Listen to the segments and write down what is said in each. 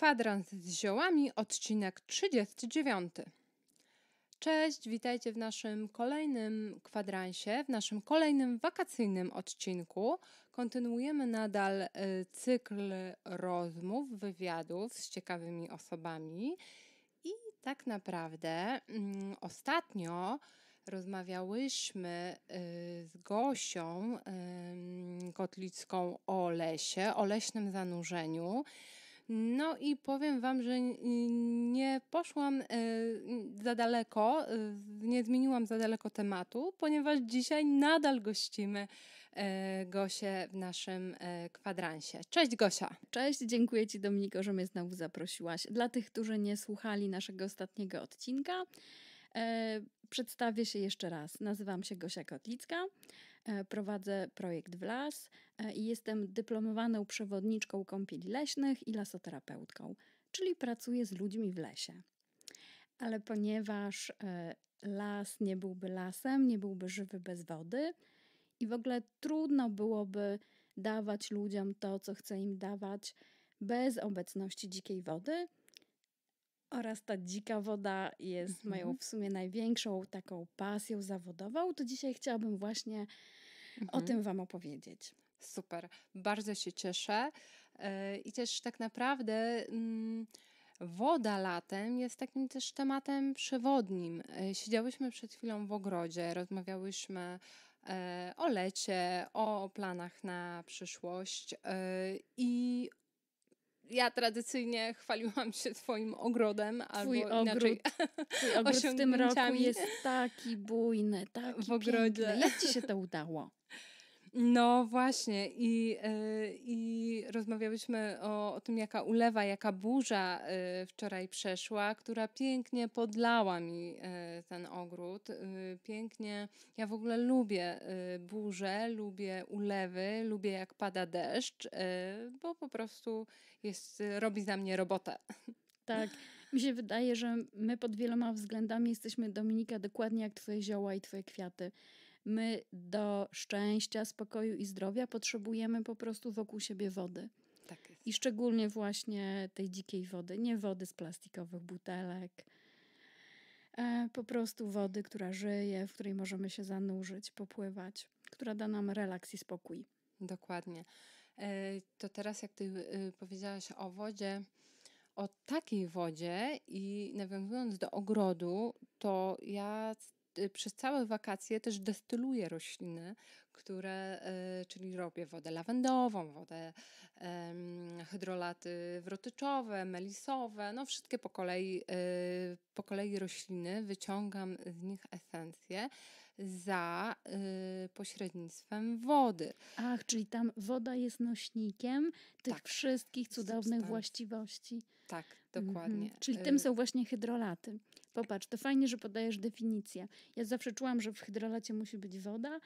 Kwadrans z ziołami, odcinek 39. Cześć, witajcie w naszym kolejnym kwadransie, w naszym kolejnym wakacyjnym odcinku. Kontynuujemy nadal y, cykl rozmów, wywiadów z ciekawymi osobami. I tak naprawdę mm, ostatnio rozmawiałyśmy y, z Gosią Kotlicką o lesie, o leśnym zanurzeniu. No i powiem Wam, że nie poszłam e, za daleko, e, nie zmieniłam za daleko tematu, ponieważ dzisiaj nadal gościmy e, Gosię w naszym kwadransie. Cześć Gosia. Cześć, dziękuję Ci Dominiko, że mnie znowu zaprosiłaś. Dla tych, którzy nie słuchali naszego ostatniego odcinka, przedstawię się jeszcze raz. Nazywam się Gosia Kotlicka. E, prowadzę projekt w las e, i jestem dyplomowaną przewodniczką kąpieli leśnych i lasoterapeutką, czyli pracuję z ludźmi w lesie. Ale ponieważ e, las nie byłby lasem, nie byłby żywy bez wody i w ogóle trudno byłoby dawać ludziom to, co chcę im dawać, bez obecności dzikiej wody – oraz ta dzika woda jest mhm. moją w sumie największą taką pasją zawodową, to dzisiaj chciałabym właśnie o mhm. tym Wam opowiedzieć. Super, bardzo się cieszę. E, I też tak naprawdę mm, woda latem jest takim też tematem przewodnim. E, siedziałyśmy przed chwilą w ogrodzie, rozmawiałyśmy e, o lecie, o planach na przyszłość i ja tradycyjnie chwaliłam się twoim ogrodem, Twój albo inaczej. Ogród, twój ogród w tym roku jest taki bujny, taki w Piękny. Jak ci się to udało? No właśnie i, e, i rozmawiałyśmy o, o tym, jaka ulewa, jaka burza e, wczoraj przeszła, która pięknie podlała mi e, ten ogród. Pięknie, ja w ogóle lubię burze, lubię ulewy, lubię jak pada deszcz, bo po prostu jest, robi za mnie robotę. Tak. Mi się wydaje, że my pod wieloma względami jesteśmy, Dominika, dokładnie jak twoje zioła i twoje kwiaty. My do szczęścia, spokoju i zdrowia potrzebujemy po prostu wokół siebie wody. Tak jest. I szczególnie właśnie tej dzikiej wody, nie wody z plastikowych butelek, e, po prostu wody, która żyje, w której możemy się zanurzyć, popływać, która da nam relaks i spokój. Dokładnie. E, to teraz, jak ty y, powiedziałaś o wodzie, o takiej wodzie i nawiązując do ogrodu, to ja Y, przez całe wakacje też destyluję rośliny, które, y, czyli robię wodę lawendową, wodę hydrolaty wrotyczowe, melisowe, no wszystkie po kolei, y, po kolei rośliny, wyciągam z nich esencje za pośrednictwem wody. Ach, czyli tam woda jest nośnikiem tych tak. wszystkich cudownych Substancji. właściwości. Tak, mhm. dokładnie. Mhm. Czyli tym są właśnie hydrolaty. Popatrz, to fajnie, że podajesz definicję. Ja zawsze czułam, że w hydrolacie musi być woda,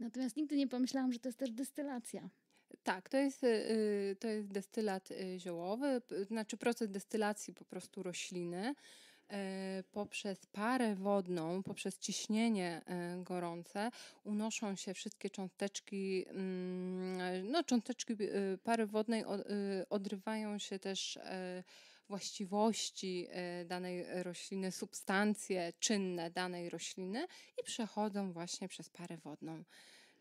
natomiast nigdy nie pomyślałam, że to jest też destylacja. Tak, to jest, y, y, to jest destylat y, ziołowy, znaczy proces destylacji po prostu rośliny poprzez parę wodną, poprzez ciśnienie gorące unoszą się wszystkie cząsteczki, mm, no cząsteczki pary wodnej odrywają się też właściwości e, danej rośliny, substancje czynne danej rośliny i przechodzą właśnie przez parę wodną.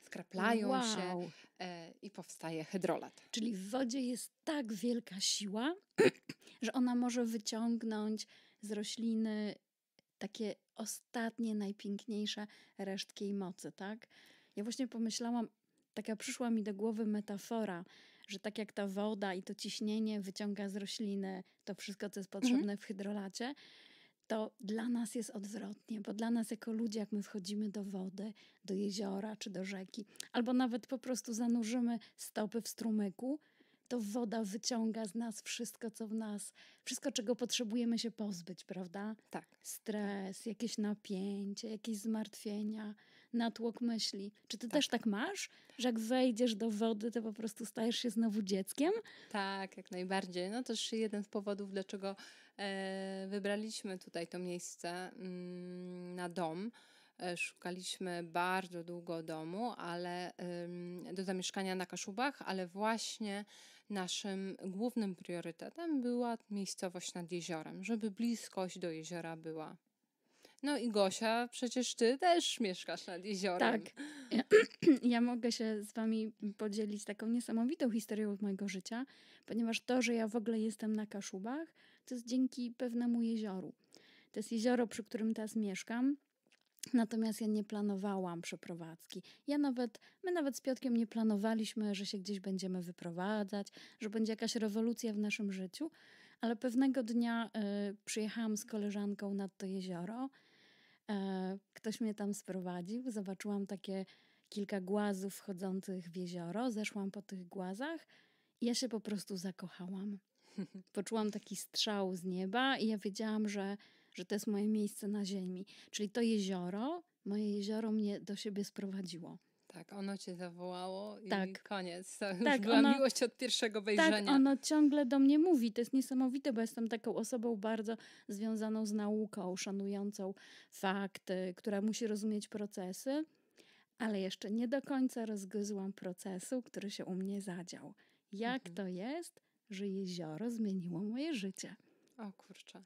Skraplają wow. się e, i powstaje hydrolat. Czyli w wodzie jest tak wielka siła, że ona może wyciągnąć z rośliny takie ostatnie, najpiękniejsze resztki jej mocy, tak? Ja właśnie pomyślałam, taka przyszła mi do głowy metafora że tak jak ta woda i to ciśnienie wyciąga z rośliny to wszystko, co jest mhm. potrzebne mhm. w hydrolacie, to dla nas jest odwrotnie, bo dla nas jako ludzi, jak my wchodzimy do wody, do jeziora czy do rzeki, albo nawet po prostu zanurzymy stopy w strumyku, to woda wyciąga z nas wszystko, co w nas, wszystko, czego potrzebujemy się pozbyć, prawda? Tak. Stres, jakieś napięcie, jakieś zmartwienia natłok myśli. Czy ty tak. też tak masz, że jak wejdziesz do wody, to po prostu stajesz się znowu dzieckiem? Tak, jak najbardziej. No też jeden z powodów, dlaczego e, wybraliśmy tutaj to miejsce mm, na dom. E, szukaliśmy bardzo długo domu, ale do zamieszkania na Kaszubach, ale właśnie naszym głównym priorytetem była miejscowość nad jeziorem, żeby bliskość do jeziora była. No i Gosia, przecież ty też mieszkasz nad jeziorem. Tak. Ja, mogę się z wami podzielić taką niesamowitą historią mojego życia, ponieważ to, że ja w ogóle jestem na Kaszubach, to jest dzięki pewnemu jezioru. To jest jezioro, przy którym teraz mieszkam. Natomiast ja nie planowałam przeprowadzki. Ja nawet, my nawet z Piotkiem nie planowaliśmy, że się gdzieś będziemy wyprowadzać, że będzie jakaś rewolucja w naszym życiu, ale pewnego dnia y, przyjechałam z koleżanką nad to jezioro E, ktoś mnie tam sprowadził, zobaczyłam takie kilka głazów wchodzących w jezioro, zeszłam po tych głazach i ja się po prostu zakochałam. Poczułam taki strzał z nieba i ja wiedziałam, że, że to jest moje miejsce na ziemi. Czyli to jezioro, moje jezioro mnie do siebie sprowadziło. Tak, ono cię zawołało i tak. koniec. To tak, już była ono, miłość od pierwszego tak, wejrzenia. Tak, ono ciągle do mnie mówi. To jest niesamowite, bo jestem taką osobą bardzo związaną z nauką, szanującą fakty, która musi rozumieć procesy, ale jeszcze nie do końca rozgryzłam procesu, który się u mnie zadział. Jak mhm. to jest, że jezioro zmieniło moje życie? O kurczę.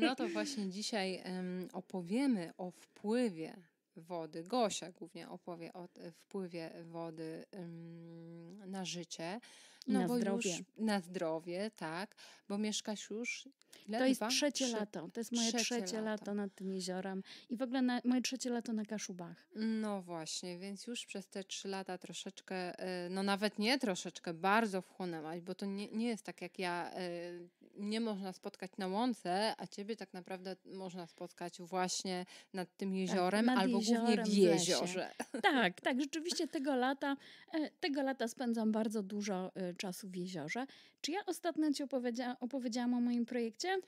No to właśnie dzisiaj um, opowiemy o wpływie wody, Gosia głównie opowie o wpływie wody mm, na życie. No na bo zdrowie. Już, na zdrowie, tak, bo mieszkasz już... Ile? To jest Dwa? trzecie Trzy... lato, to jest moje trzecie, trzecie lato. lato. nad tym jeziorem i w ogóle na, moje trzecie lato na Kaszubach. No właśnie, więc już przez te trzy lata troszeczkę, e, no nawet nie troszeczkę, bardzo wchłonęłaś, bo to nie, nie jest tak jak ja e, nie można spotkać na łące, a ciebie tak naprawdę można spotkać właśnie nad tym tak, jeziorem tak, nad albo jeziorem, głównie w jeziorze. tak, tak, rzeczywiście tego lata, e, tego lata spędzam bardzo dużo e, czasu w jeziorze. Czy ja ostatnio ci opowiedzia opowiedziałam o moim projekcie?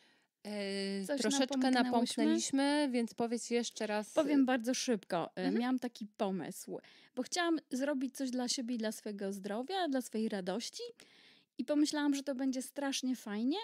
E, coś troszeczkę napomknęliśmy, więc powiedz jeszcze raz. Powiem bardzo szybko. Mhm. Miałam taki pomysł, bo chciałam zrobić coś dla siebie i dla swojego zdrowia, dla swojej radości, i pomyślałam, że to będzie strasznie fajnie,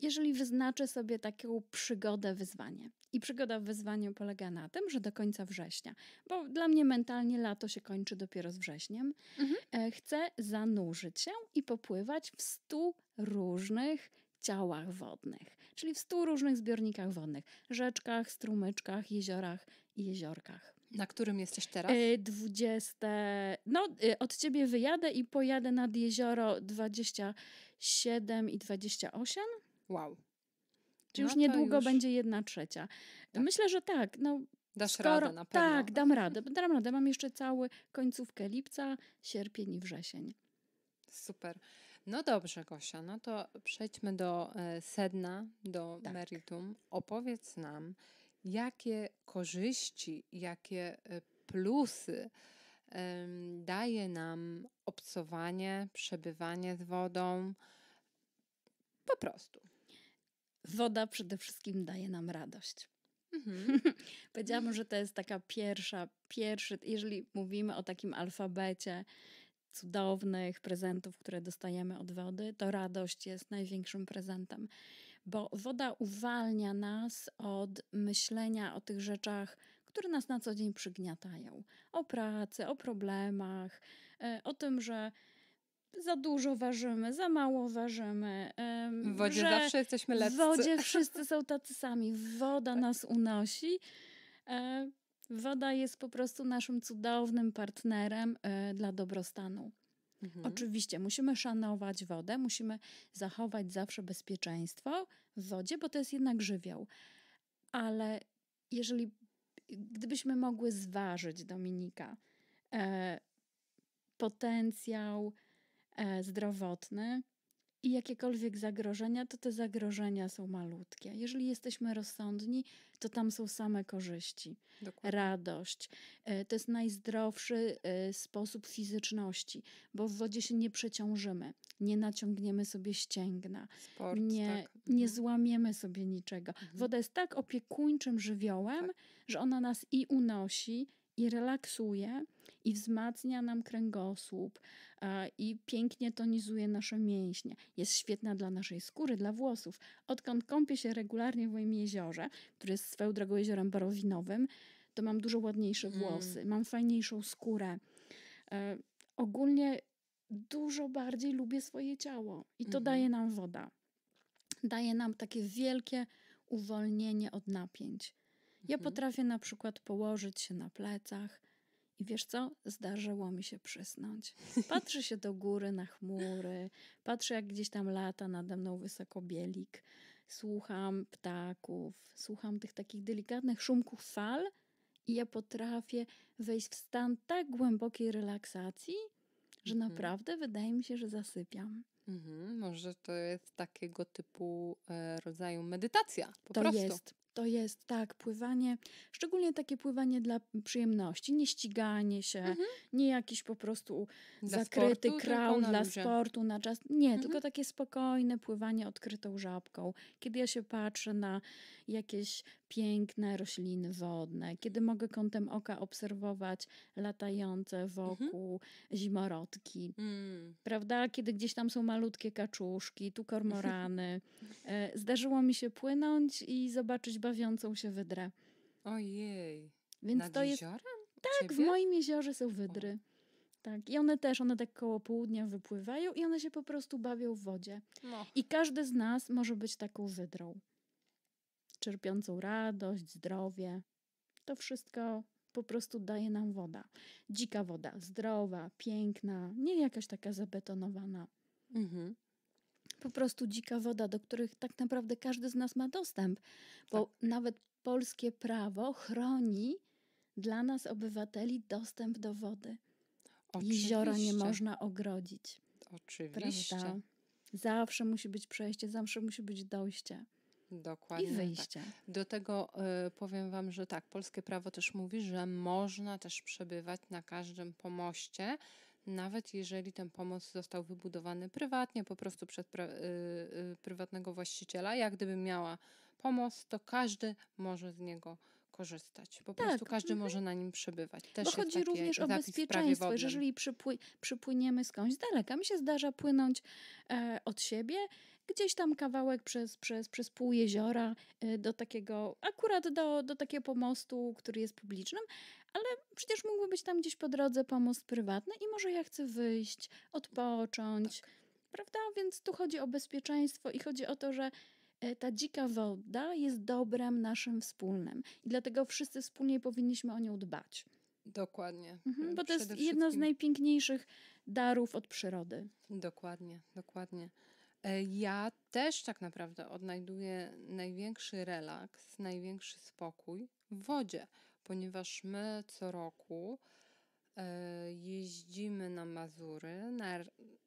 jeżeli wyznaczę sobie taką przygodę, wyzwanie. I przygoda w wyzwaniu polega na tym, że do końca września, bo dla mnie mentalnie lato się kończy dopiero z wrześniem, mhm. E, chcę zanurzyć się i popływać w stu różnych ciałach wodnych, czyli w stu różnych zbiornikach wodnych rzeczkach, strumyczkach, jeziorach i jeziorkach. Na którym jesteś teraz? 20. Y, no, y, od ciebie wyjadę i pojadę nad jezioro 27 i 28. Wow. Czy no już niedługo już... będzie jedna trzecia? Tak. Myślę, że tak. No, Dasz skoro... radę na pewno. Tak, dam radę. Dam radę. Mam jeszcze cały końcówkę lipca, sierpień i wrzesień. Super. No dobrze, Gosia, no to przejdźmy do e, sedna, do tak. meritum. Opowiedz nam, jakie korzyści, jakie e, plusy daje nam obcowanie, przebywanie z wodą. Po prostu. Woda przede wszystkim daje nam radość. Mhm. Powiedziałam, że to jest taka pierwsza, pierwszy, jeżeli mówimy o takim alfabecie cudownych prezentów, które dostajemy od wody, to radość jest największym prezentem bo woda uwalnia nas od myślenia o tych rzeczach, które nas na co dzień przygniatają o pracy, o problemach, e, o tym, że za dużo ważymy, za mało ważymy. W wodzie zawsze jesteśmy lepsi. W wodzie wszyscy są tacy sami. Woda tak. nas unosi. E, woda jest po prostu naszym cudownym partnerem e, dla dobrostanu. Mhm. Oczywiście musimy szanować wodę, musimy zachować zawsze bezpieczeństwo w wodzie, bo to jest jednak żywioł. Ale jeżeli gdybyśmy mogły zważyć Dominika e, potencjał e, zdrowotny, i jakiekolwiek zagrożenia, to te zagrożenia są malutkie. Jeżeli jesteśmy rozsądni, to tam są same korzyści, Dokładnie. radość. E, to jest najzdrowszy e, sposób fizyczności, bo w wodzie się nie przeciążymy, nie naciągniemy sobie ścięgna, Sport, nie, tak. nie mhm. złamiemy sobie niczego. Mhm. Woda jest tak opiekuńczym żywiołem, tak. że ona nas i unosi, i relaksuje, i wzmacnia nam kręgosłup e, i pięknie tonizuje nasze mięśnie. Jest świetna dla naszej skóry, dla włosów. Odkąd kąpię się regularnie w moim jeziorze, które jest swoją drogą jeziorem barowinowym, to mam dużo ładniejsze mm. włosy, mam fajniejszą skórę. E, ogólnie dużo bardziej lubię swoje ciało i to mhm. daje nam woda. Daje nam takie wielkie uwolnienie od napięć. Ja mhm. potrafię na przykład położyć się na plecach, i wiesz co? Zdarzyło mi się przysnąć. Patrzę się do góry na chmury, patrzę jak gdzieś tam lata nade mną wysoko bielik, słucham ptaków, słucham tych takich delikatnych szumków fal i ja potrafię wejść w stan tak głębokiej relaksacji, że mhm. naprawdę wydaje mi się, że zasypiam. Mhm, może to jest takiego typu e, rodzaju medytacja. Po to prostu. jest, to jest tak, pływanie, szczególnie takie pływanie dla przyjemności, nie ściganie się, mhm. nie jakiś po prostu dla zakryty sportu, kraun dla sportu na czas. Nie, mhm. tylko takie spokojne pływanie odkrytą żabką. Kiedy ja się patrzę na jakieś piękne rośliny wodne, kiedy mogę kątem oka obserwować latające mhm. wokół mhm. zimorodki, mm. prawda? Kiedy gdzieś tam są malutkie kaczuszki, tu kormorany. E, zdarzyło mi się płynąć i zobaczyć bawiącą się wydrę. Ojej. Więc Nad to jeziorem? jest. Tak, w moim jeziorze są wydry. O. Tak, i one też, one tak koło południa wypływają i one się po prostu bawią w wodzie. No. I każdy z nas może być taką wydrą. Czerpiącą radość, zdrowie. To wszystko po prostu daje nam woda. Dzika woda, zdrowa, piękna, nie jakaś taka zabetonowana. Mhm po prostu dzika woda, do których tak naprawdę każdy z nas ma dostęp, bo tak. nawet polskie prawo chroni dla nas, obywateli, dostęp do wody. Oczywiście. Jeziora nie można ogrodzić. Oczywiście. Prawda? Zawsze musi być przejście, zawsze musi być dojście. Dokładnie. I tak. wyjście. Tak. Do tego y, powiem Wam, że tak, polskie prawo też mówi, że można też przebywać na każdym pomoście, nawet jeżeli ten pomost został wybudowany prywatnie, po prostu przez pra, y, y, prywatnego właściciela. Jak gdyby miała pomost, to każdy może z niego korzystać. Po tak. prostu każdy mhm. może na nim przebywać. Też Bo chodzi e- również o bezpieczeństwo, że jeżeli przypły, przypłyniemy skądś z daleka, mi się zdarza płynąć e, od siebie, gdzieś tam kawałek przez, przez, przez pół jeziora e, do takiego, akurat do, do takiego pomostu, który jest publicznym, ale przecież mógłby być tam gdzieś po drodze pomost prywatny i może ja chcę wyjść, odpocząć. Tak prawda? Więc tu chodzi o bezpieczeństwo i chodzi o to, że E, ta dzika woda jest dobrem naszym wspólnym i dlatego wszyscy wspólnie powinniśmy o nią dbać. Dokładnie. Mhm, bo to jest wszystkim... jedno z najpiękniejszych darów od przyrody. Dokładnie, dokładnie. E, ja też tak naprawdę odnajduję największy relaks, największy spokój w wodzie, ponieważ my co roku E, jeździmy na Mazury, na,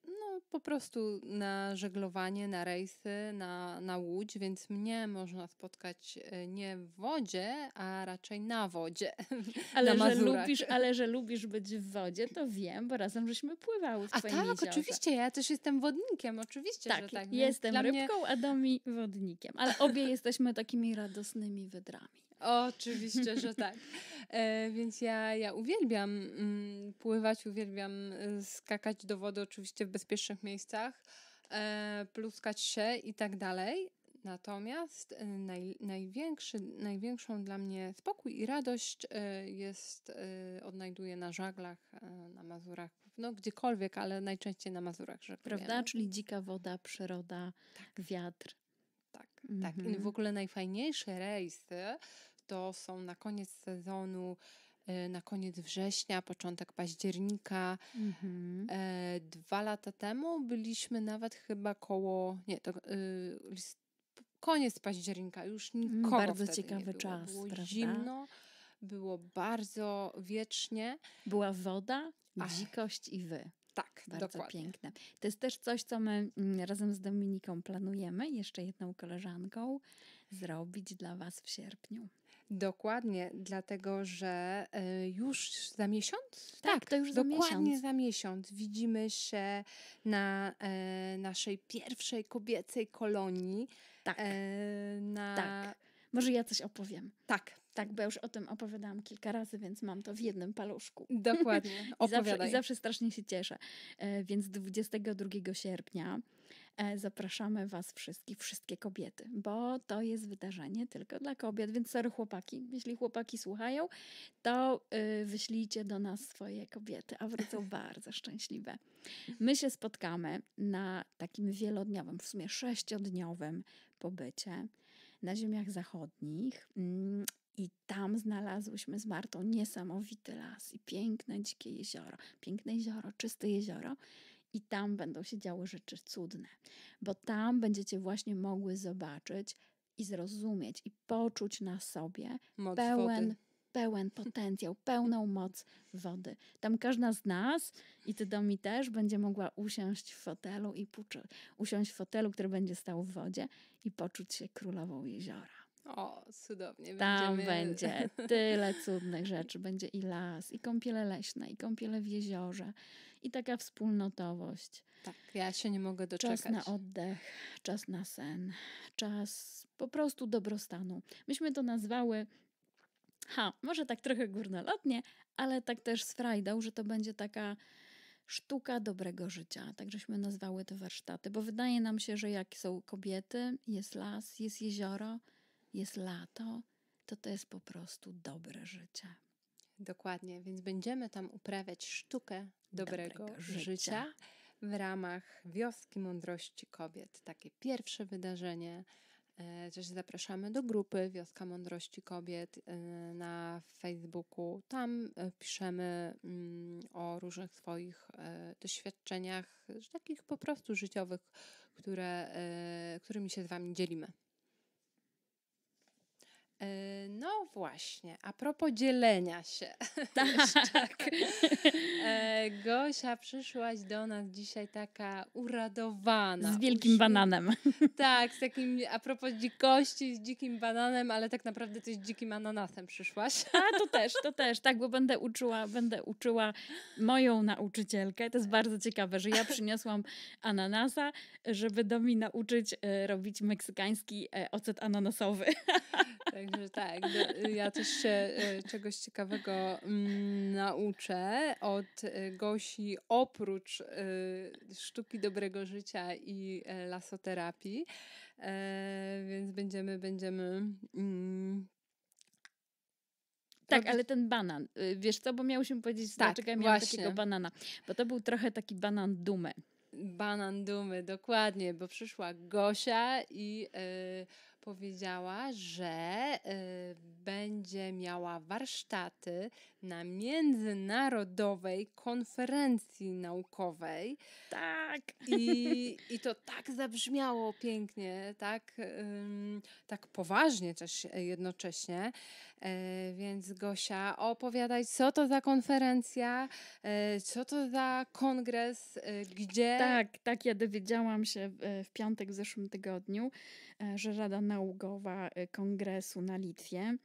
no po prostu na żeglowanie, na rejsy, na, na łódź, więc mnie można spotkać e, nie w wodzie, a raczej na wodzie. Ale, na że, lubisz, ale że lubisz być w wodzie, to wiem, bo razem żeśmy pływały w A tak, jeziorze. oczywiście, ja też jestem wodnikiem, oczywiście, tak, że tak. Jestem rybką, mnie... a Domi wodnikiem, ale obie jesteśmy takimi radosnymi wydrami. Oczywiście, że tak. E, więc ja, ja uwielbiam mm, pływać, uwielbiam y, skakać do wody, oczywiście w bezpiecznych miejscach, e, pluskać się i tak dalej. Natomiast y, naj, największy, największą dla mnie spokój i radość y, jest, odnajduję na żaglach, na Mazurach, no gdziekolwiek, ale najczęściej na Mazurach. Że tak Prawda? Czyli dzika woda, przyroda, tak. wiatr. Tak, tak. I mhm. w ogóle najfajniejsze rejsy to są na koniec sezonu, e, na koniec września, początek października. Mhm. E, dwa lata temu byliśmy nawet chyba koło, nie, to e, koniec października, już mm, nikogo Bardzo ciekawy było. czas, było prawda? zimno, było bardzo wiecznie. Była woda, Ach. dzikość i wy. Tak, bardzo dokładnie. piękne. To jest też coś, co my mm, razem z Dominiką planujemy, jeszcze jedną koleżanką, zrobić dla Was w sierpniu. Dokładnie, dlatego że e, już za miesiąc? Tak, tak to już za dokładnie miesiąc. Dokładnie za miesiąc widzimy się na e, naszej pierwszej kobiecej kolonii. Tak. E, na... tak. Może ja coś opowiem. Tak. Tak, bo ja już o tym opowiadałam kilka razy, więc mam to w jednym paluszku. Dokładnie. Opowiadaj. I zawsze, i zawsze strasznie się cieszę. E, więc 22 sierpnia E, zapraszamy Was wszystkich, wszystkie kobiety, bo to jest wydarzenie tylko dla kobiet, więc sorry chłopaki, jeśli chłopaki słuchają, to y, wyślijcie do nas swoje kobiety, a wrócą bardzo szczęśliwe. My się spotkamy na takim wielodniowym, w sumie sześciodniowym pobycie na ziemiach zachodnich mm, i tam znalazłyśmy z Martą niesamowity las i piękne dzikie jezioro. Piękne jezioro, czyste jezioro, i tam będą się działy rzeczy cudne, bo tam będziecie właśnie mogły zobaczyć i zrozumieć i poczuć na sobie Moc pełen. pełen potencjał, pełną moc wody. Tam każda z nas i ty do mnie też będzie mogła usiąść w fotelu i puczy, usiąść w fotelu, który będzie stał w wodzie i poczuć się królową jeziora. O, cudownie. Tam Będziemy... będzie tyle cudnych rzeczy. Będzie i las, i kąpiele leśne, i kąpiele w jeziorze, i taka wspólnotowość. Tak, ja się nie mogę doczekać. Czas na oddech, czas na sen, czas po prostu dobrostanu. Myśmy to nazwały ha, może tak trochę górnolotnie, ale tak też z frajdą, że to będzie taka sztuka dobrego życia. Tak żeśmy nazwały te warsztaty, bo wydaje nam się, że jak są kobiety, jest las, jest jezioro, jest lato, to to jest po prostu dobre życie dokładnie, więc będziemy tam uprawiać sztukę dobrego, dobrego życia. w ramach Wioski Mądrości Kobiet. Takie pierwsze wydarzenie. E, też zapraszamy do grupy Wioska Mądrości Kobiet e, na Facebooku. Tam e, piszemy mm, o różnych swoich doświadczeniach, takich po prostu życiowych, które, którymi się z Wami dzielimy. Yy, no właśnie, a propos dzielenia się. Tak. tak. Yy, Gosia przyszłaś do nas dzisiaj taka uradowana. Z wielkim uśmiech. bananem. Tak, z takim, a propos dzikości, z dzikim bananem, ale tak naprawdę to z dzikim ananasem przyszłaś. A to też, to też, tak, bo będę uczyła, będę uczyła moją nauczycielkę. To jest bardzo ciekawe, że ja przyniosłam ananasa, żeby do mi nauczyć e, robić meksykański e, ocet ananasowy. Także tak, y, ja też się y, czegoś ciekawego mm, nauczę od y, Gosi oprócz sztuki dobrego życia i e, lasoterapii, e, więc będziemy, będziemy mm, tak, ale ten banan. Wiesz co, bo miałyśmy powiedzieć, tak, dlaczego ja miałam właśnie. takiego banana. Bo to był trochę taki banan dumy. Banan dumy, dokładnie, bo przyszła Gosia i... Yy powiedziała, że y, będzie miała warsztaty na międzynarodowej konferencji naukowej. Tak! I, i to tak zabrzmiało pięknie, tak, tak poważnie też jednocześnie. E, więc Gosia, opowiadaj, co to za konferencja, e, co to za kongres, e, gdzie. Tak, tak, ja dowiedziałam się w e, piątek w zeszłym tygodniu, e, że Rada Naukowa e, Kongresu na Litwie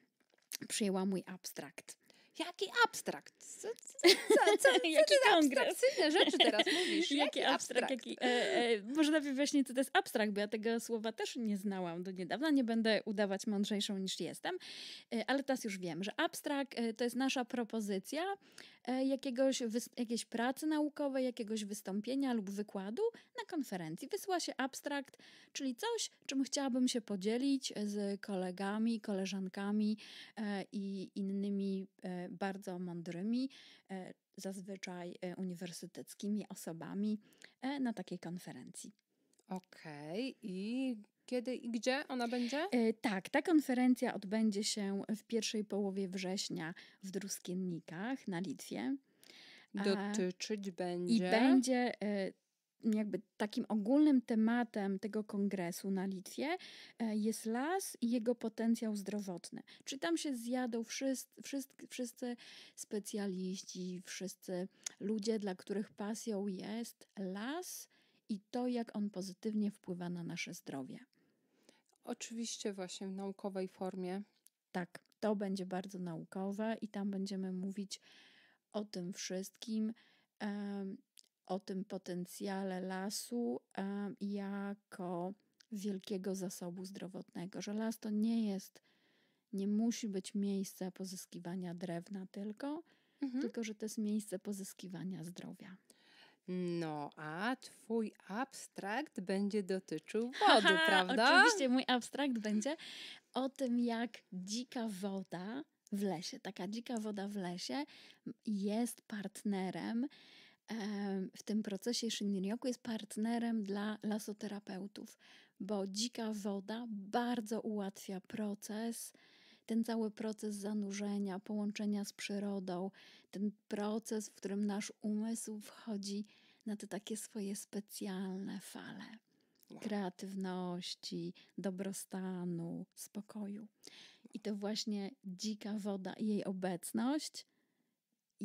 przyjęła mój abstrakt. Jaki abstrakt? Co, co, co, co jaki kongres? rzeczy teraz mówisz. Jaki, jaki abstrakt? abstrakt? Jaki, e, e, może najpierw wyjaśnię, co to jest abstrakt, bo ja tego słowa też nie znałam do niedawna. Nie będę udawać mądrzejszą niż jestem, e, ale teraz już wiem, że abstrakt e, to jest nasza propozycja e, jakiegoś, jakiejś pracy naukowej, jakiegoś wystąpienia lub wykładu na konferencji. Wysyła się abstrakt, czyli coś, czym chciałabym się podzielić e, z kolegami, koleżankami i innymi bardzo mądrymi, e, zazwyczaj e, uniwersyteckimi osobami e, na takiej konferencji. Okej, okay. i kiedy i gdzie ona będzie? Tak, ta konferencja odbędzie się w pierwszej połowie września w Druskiennikach na Litwie. Dotyczyć będzie. I będzie jakby takim ogólnym tematem tego kongresu na Litwie e, jest las i jego potencjał zdrowotny. czy tam się zjadą wszyscy, wszyscy, wszyscy specjaliści, wszyscy ludzie, dla których pasją jest las i to, jak on pozytywnie wpływa na nasze zdrowie. Oczywiście, właśnie w naukowej formie. Tak, to będzie bardzo naukowe i tam będziemy mówić o tym wszystkim o tym potencjale lasu e, jako wielkiego zasobu zdrowotnego, że las to nie jest, nie musi być miejsce pozyskiwania drewna tylko, mhm. tylko że to jest miejsce pozyskiwania zdrowia. No, a twój abstrakt będzie dotyczył wody, Aha, prawda? Oczywiście mój abstrakt będzie o tym, jak dzika woda w lesie, taka dzika woda w lesie jest partnerem w tym procesie Shinrin-yoku jest partnerem dla lasoterapeutów, bo dzika woda bardzo ułatwia proces, ten cały proces zanurzenia, połączenia z przyrodą, ten proces, w którym nasz umysł wchodzi na te takie swoje specjalne fale kreatywności, dobrostanu, spokoju. I to właśnie dzika woda i jej obecność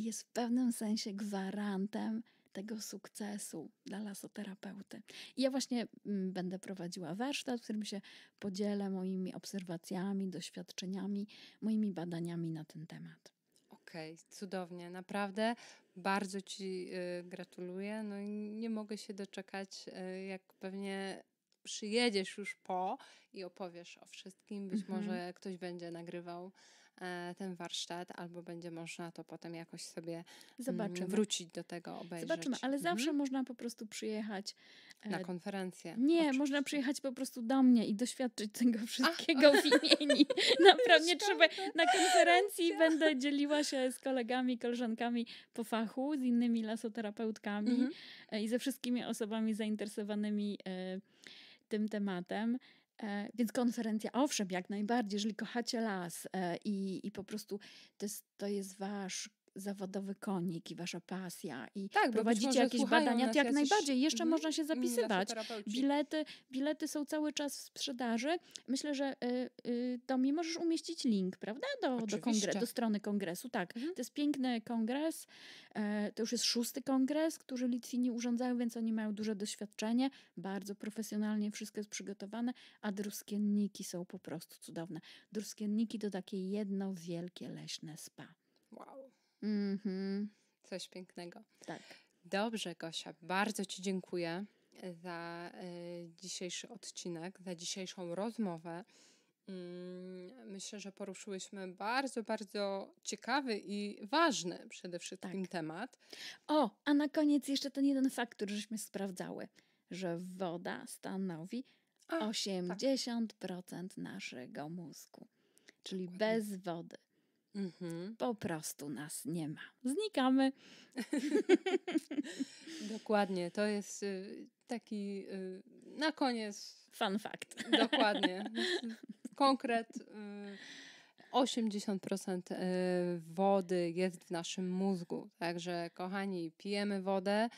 jest w pewnym sensie gwarantem tego sukcesu dla lasoterapeuty. I ja właśnie mm, będę prowadziła warsztat, w którym się podzielę moimi obserwacjami, doświadczeniami, moimi badaniami na ten temat. Okej, okay, cudownie, naprawdę bardzo Ci y, gratuluję. No i nie mogę się doczekać, y, jak pewnie przyjedziesz już po i opowiesz o wszystkim. Być mm -hmm. może ktoś będzie nagrywał E, ten warsztat, albo będzie można to potem jakoś sobie mm, Zobaczymy. wrócić do tego, obejrzeć. Zobaczymy, ale mhm. zawsze mhm. można po prostu przyjechać. E, na konferencję. Nie, oczywiście. można przyjechać po prostu do mnie i doświadczyć tego wszystkiego Ach. w imieni. No Naprawdę nie trzeba. Na konferencji będę dzieliła się z kolegami, koleżankami po fachu, z innymi lasoterapeutkami mhm. E, i ze wszystkimi osobami zainteresowanymi tym tematem. E, więc konferencja, owszem, jak najbardziej, jeżeli kochacie las e, i, i po prostu to jest, to jest wasz zawodowy konik i wasza pasja i tak, prowadzicie jakieś badania, to jak najbardziej. Jeszcze mm, można się zapisywać. Bilety, bilety są cały czas w sprzedaży. Myślę, że y, y, to mi możesz umieścić link, prawda? Do, do, kongre- do strony kongresu. Tak, mm. to jest piękny kongres. E, to już jest szósty kongres, który Litwini urządzają, więc oni mają duże doświadczenie. Bardzo profesjonalnie wszystko jest przygotowane, a druskienniki są po prostu cudowne. Druskienniki to takie jedno wielkie leśne spa. Wow. Mhm. coś pięknego. Tak. Dobrze, Gosia, bardzo Ci dziękuję za y, dzisiejszy odcinek, za dzisiejszą rozmowę. Mm, myślę, że poruszyłyśmy bardzo, bardzo ciekawy i ważny przede wszystkim tak. temat. O, a na koniec jeszcze ten jeden fakt, który żeśmy sprawdzały, że woda stanowi a, 80% tak. naszego mózgu. Czyli Dokładnie. bez wody Mhm. Po prostu nas nie ma. Znikamy. Dokładnie. To jest y, taki y, na koniec. Fun fact. Dokładnie. Konkret. 80% y, wody jest w naszym mózgu. Także, kochani, pijemy wodę,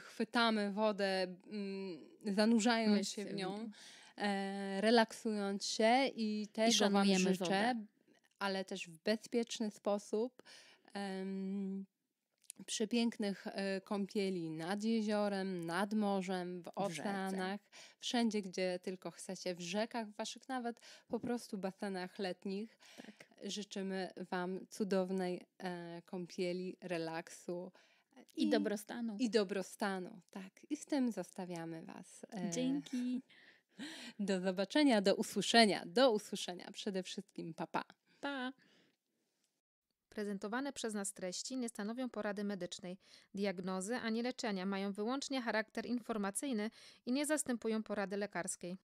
chwytamy wodę, mm, zanurzając się w nią e, relaksując się i też I Wam życzę. Wodę ale też w bezpieczny sposób. przy pięknych e, kąpieli nad jeziorem, nad morzem, w oceanach, w wszędzie, gdzie tylko chcecie, w rzekach, waszych nawet po prostu basenach letnich. Tak. Życzymy Wam cudownej e, kąpieli, relaksu. E, I, I, dobrostanu. I dobrostanu, tak. I z tym zostawiamy Was. E, Dzięki. Do zobaczenia, do usłyszenia, do usłyszenia. Przede wszystkim papa. Pa. Pa! Prezentowane przez nas treści nie stanowią porady medycznej, diagnozy ani leczenia, mają wyłącznie charakter informacyjny i nie zastępują porady lekarskiej.